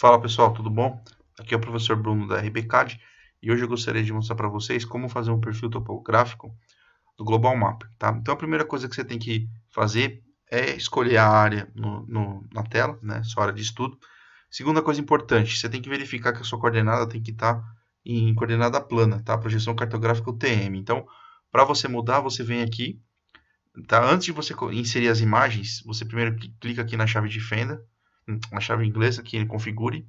Fala pessoal, tudo bom? Aqui é o professor Bruno da RBCAD e hoje eu gostaria de mostrar para vocês como fazer um perfil topográfico do Global Map. Tá? Então a primeira coisa que você tem que fazer é escolher a área no, no, na tela, né? sua área de estudo. Segunda coisa importante, você tem que verificar que a sua coordenada tem que estar tá em coordenada plana, tá? projeção cartográfica UTM. Então, para você mudar, você vem aqui, tá? antes de você inserir as imagens, você primeiro clica aqui na chave de fenda, uma chave inglesa que ele configure.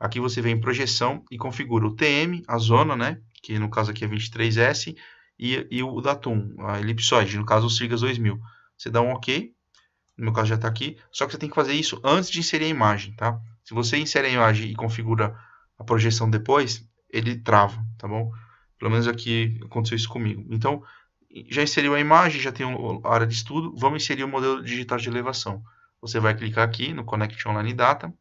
Aqui você vem em projeção e configura o TM, a zona, né? Que no caso aqui é 23S, e, e o datum, a elipsoide, no caso o Sirgas 2000. Você dá um OK, no meu caso já está aqui, só que você tem que fazer isso antes de inserir a imagem, tá? Se você insere a imagem e configura a projeção depois, ele trava, tá bom? Pelo menos aqui aconteceu isso comigo. Então, já inseriu a imagem, já tem a área de estudo, vamos inserir o modelo digital de elevação. Você vai clicar aqui no Connect Online Data,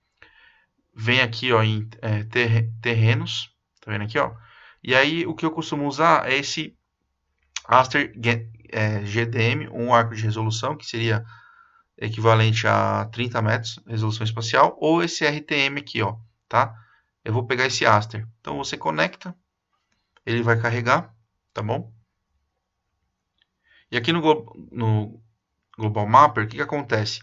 vem aqui ó, em é, ter, terrenos, tá vendo aqui? Ó, e aí o que eu costumo usar é esse Aster é, GDM, um arco de resolução, que seria equivalente a 30 metros, resolução espacial, ou esse RTM aqui, ó, tá? Eu vou pegar esse Aster. Então você conecta, ele vai carregar, tá bom? E aqui no, Glo no Global Mapper, o que, que acontece?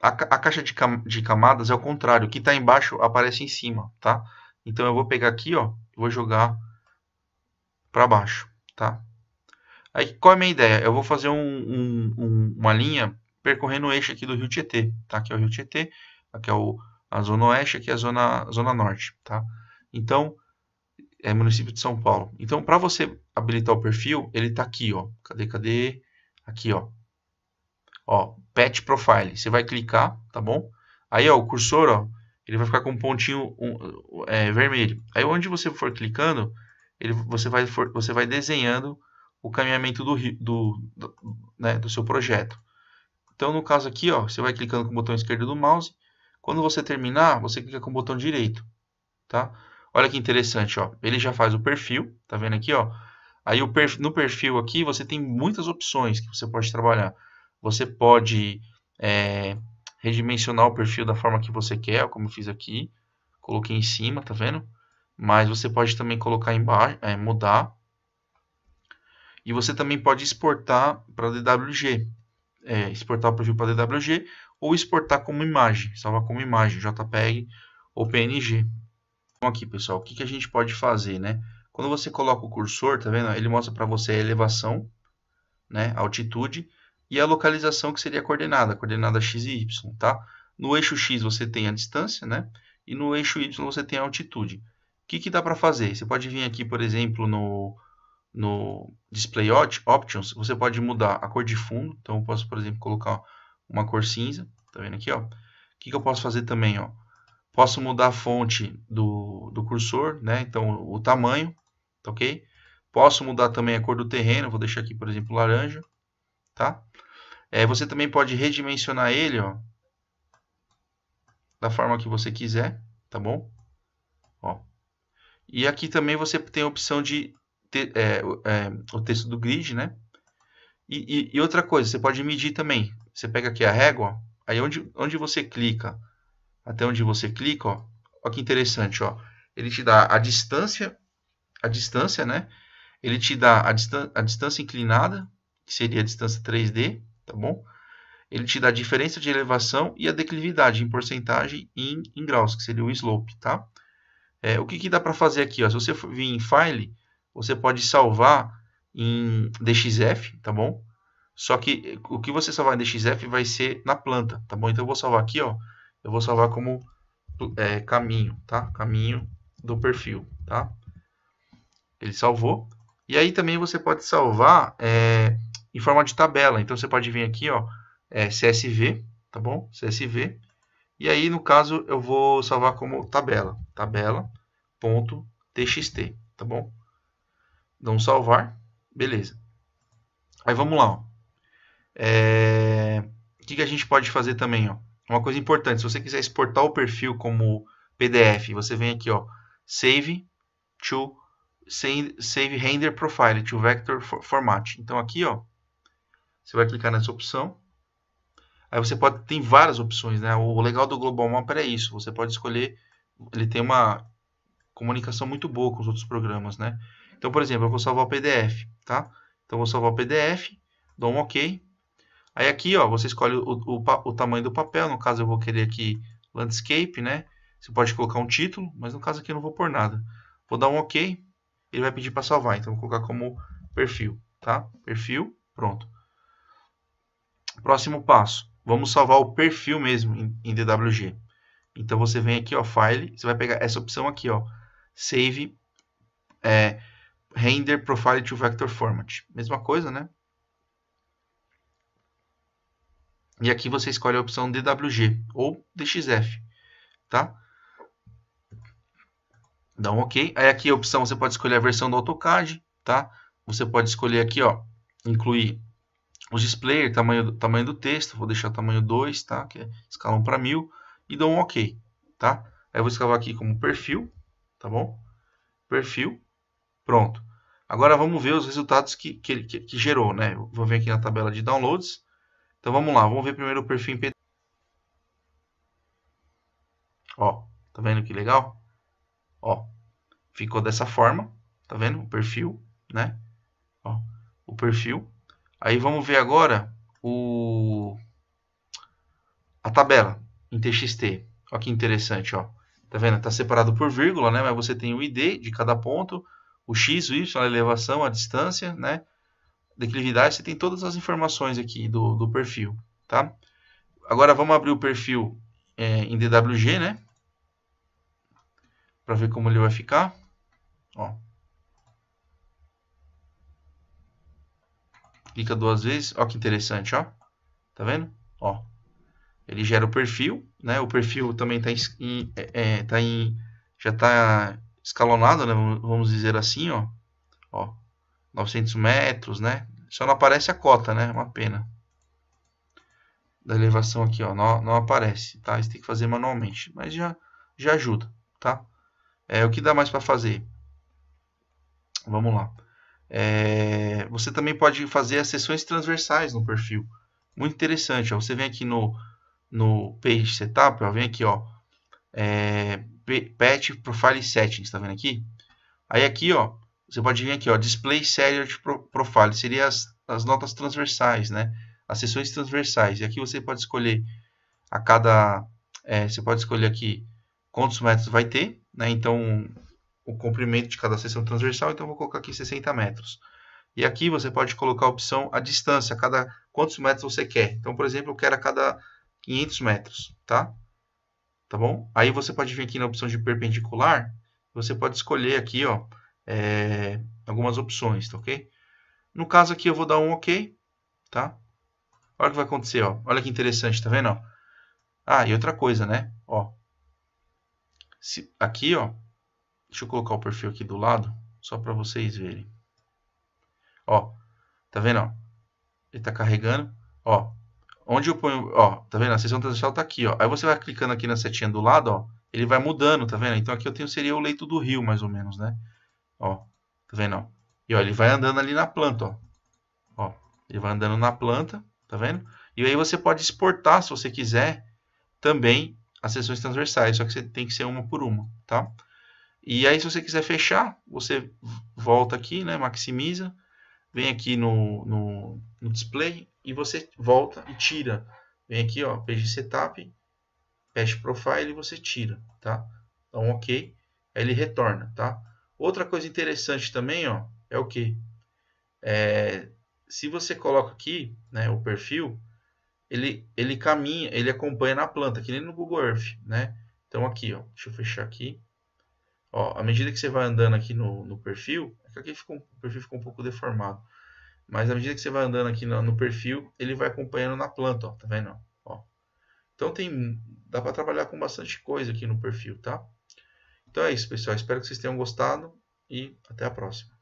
a, a caixa de, cam de, camadas é o contrário. O que está embaixo aparece em cima, tá? Então eu vou pegar aqui, ó, vou jogar para baixo, tá? Aí qual é a minha ideia? Eu vou fazer um, um, um, uma linha percorrendo o eixo aqui do Rio Tietê, tá? Aqui é o Rio Tietê, aqui é o, a zona oeste, aqui é a zona, zona norte, tá? Então, é município de São Paulo. Então, para você habilitar o perfil, ele está aqui, ó. Cadê, cadê? Aqui, ó. Ó, Patch Profile. Você vai clicar, tá bom? Aí, ó, o cursor, ó, ele vai ficar com um pontinho um, é, vermelho. Aí, onde você for clicando, ele, você, vai, for, você vai desenhando o caminhamento do, do, do, né, do seu projeto. Então, no caso aqui, ó, você vai clicando com o botão esquerdo do mouse. Quando você terminar, você clica com o botão direito, tá? Olha que interessante, ó. Ele já faz o perfil, tá vendo aqui, ó? Aí, o perfil, no perfil aqui, você tem muitas opções que você pode trabalhar. Você pode é, redimensionar o perfil da forma que você quer, como eu fiz aqui. Coloquei em cima, tá vendo? Mas você pode também colocar embaixo, é, mudar. E você também pode exportar para DWG. É, exportar o perfil para DWG ou exportar como imagem, salvar como imagem, JPEG ou PNG. Então aqui, pessoal, o que, que a gente pode fazer, né? Quando você coloca o cursor, tá vendo? Ele mostra para você a elevação, né? A altitude e a localização que seria a coordenada, a coordenada x e y, tá? No eixo x você tem a distância, né? E no eixo y você tem a altitude. O que, que dá para fazer? Você pode vir aqui, por exemplo, no, no Display Options, você pode mudar a cor de fundo. Então, eu posso, por exemplo, colocar uma cor cinza. Tá vendo aqui, ó? O que, que eu posso fazer também, ó? Posso mudar a fonte do, do cursor, né? Então, o tamanho, tá ok? Posso mudar também a cor do terreno. Vou deixar aqui, por exemplo, laranja, tá? É, você também pode redimensionar ele, ó, da forma que você quiser, tá bom? Ó. E aqui também você tem a opção de ter, é, é, o texto do grid, né? E, e, e, outra coisa, você pode medir também. Você pega aqui a régua, aí onde, onde você clica, até onde você clica, ó, Olha que interessante, ó. Ele te dá a distância, a distância, né? Ele te dá a, distan a distância inclinada, que seria a distância 3D, tá bom? Ele te dá a diferença de elevação e a declividade em porcentagem em, em graus, que seria o slope, tá? É, o que, que dá para fazer aqui? Ó? Se você vir em File, você pode salvar em DXF, tá bom? Só que eh, o que você salvar em DXF vai ser na planta, tá bom? Então eu vou salvar aqui, ó. Eu vou salvar como é, caminho, tá? Caminho do perfil, tá? Ele salvou. E aí também você pode salvar é, em forma de tabela. Então você pode vir aqui, ó, é, CSV, tá bom? CSV. E aí, no caso, eu vou salvar como tabela, tabela.txt, tá bom? Dá um salvar, beleza. Aí vamos lá, ó. É... O que, que a gente pode fazer também, ó? Uma coisa importante, se você quiser exportar o perfil como PDF, você vem aqui, ó, save to save render profile to vector format. Então aqui, ó, você vai clicar nessa opção. Aí você pode, tem várias opções, né? O legal do Global Mapper é isso, você pode escolher, ele tem uma comunicação muito boa com os outros programas, né? Então, por exemplo, eu vou salvar o PDF, tá? Então, eu vou salvar o PDF, dou um OK. Aí aqui, ó, você escolhe o, o, o tamanho do papel, no caso eu vou querer aqui Landscape, né? Você pode colocar um título, mas no caso aqui eu não vou pôr nada. Vou dar um OK, ele vai pedir para salvar, então vou colocar como perfil, tá? Perfil, pronto. Próximo passo, vamos salvar o perfil mesmo em, DWG. Então você vem aqui, ó, File, você vai pegar essa opção aqui, ó, Save é, Render Profile to Vector Format. Mesma coisa, né? E aqui você escolhe a opção DWG ou DXF, tá? Dá um OK. Aí aqui a opção você pode escolher a versão do AutoCAD, tá? Você pode escolher aqui, ó, incluir os display, tamanho, tamanho do texto, vou deixar tamanho 2, tá? Que é escalão para 1000 e dou um OK, tá? Aí eu vou escalar aqui como perfil, tá bom? Perfil, pronto. Agora vamos ver os resultados que, que, que, que gerou, né? vou vir aqui na tabela de downloads. Então vamos lá, vamos ver primeiro o perfil em PDF. Ó, tá vendo que legal? Ó, ficou dessa forma, tá vendo? O perfil, né? Ó, o perfil, Aí vamos ver agora o a tabela em TXT. Olha que interessante, ó. Tá vendo? Tá separado por vírgula, né? Mas você tem o ID de cada ponto, o x, o y, a elevação, a distância, né? Declividade, você tem todas as informações aqui do, do perfil, tá? Agora vamos abrir o perfil é, em DWG, né? Para ver como ele vai ficar. Ó, clica duas vezes, ó que interessante, ó. Tá vendo? Ó. Ele gera o perfil, né? O perfil também tá em, é, é, tá em já tá escalonado, né? Vamos dizer assim, ó. Ó. 900 metros, né? Só não aparece a cota, né? Uma pena. Da elevação aqui, ó, não, não aparece, tá? Isso tem que fazer manualmente, mas já já ajuda, tá? É o que dá mais para fazer. Vamos lá. É, você também pode fazer as sessões transversais no perfil. Muito interessante. Ó. Você vem aqui no, no Page Setup, ó, vem aqui, ó, é, Patch Profile Settings, tá vendo aqui? Aí aqui, ó, você pode vir aqui, ó, Display Serial Profile, seria as, as notas transversais, né? As sessões transversais. E aqui você pode escolher a cada, é, você pode escolher aqui quantos métodos vai ter, né? Então, o comprimento de cada seção transversal, então vou colocar aqui 60 metros. E aqui você pode colocar a opção a distância, a cada quantos metros você quer. Então, por exemplo, eu quero a cada 500 metros, tá? Tá bom? Aí você pode vir aqui na opção de perpendicular, você pode escolher aqui, ó, é, algumas opções, tá ok? No caso aqui eu vou dar um ok, tá? Olha o que vai acontecer, ó. Olha que interessante, tá vendo? Ah, e outra coisa, né? Ó, se, aqui, ó, Deixa eu colocar o perfil aqui do lado, só para vocês verem. Ó, tá vendo? Ó? Ele tá carregando. Ó, onde eu ponho, ó, tá vendo? A sessão transversal tá aqui, ó. Aí você vai clicando aqui na setinha do lado, ó, ele vai mudando, tá vendo? Então aqui eu tenho seria o leito do rio, mais ou menos, né? Ó, tá vendo? Ó? E ó, ele vai andando ali na planta, ó. Ó, ele vai andando na planta, tá vendo? E aí você pode exportar, se você quiser, também as seções transversais, só que você tem que ser uma por uma, tá? E aí, se você quiser fechar, você volta aqui, né, maximiza, vem aqui no, no, no display e você volta e tira. Vem aqui, ó, Page Setup, Page Profile e você tira, tá? Então, ok. Aí ele retorna, tá? Outra coisa interessante também, ó, é o que? É, se você coloca aqui, né, o perfil, ele, ele caminha, ele acompanha na planta, que nem no Google Earth, né? Então, aqui, ó, deixa eu fechar aqui. Ó, à medida que você vai andando aqui no, no perfil, é aqui ficou, o perfil ficou um pouco deformado. Mas à medida que você vai andando aqui no, no perfil, ele vai acompanhando na planta, ó, tá vendo? Ó. Então tem, dá para trabalhar com bastante coisa aqui no perfil, tá? Então é isso, pessoal. Espero que vocês tenham gostado e até a próxima.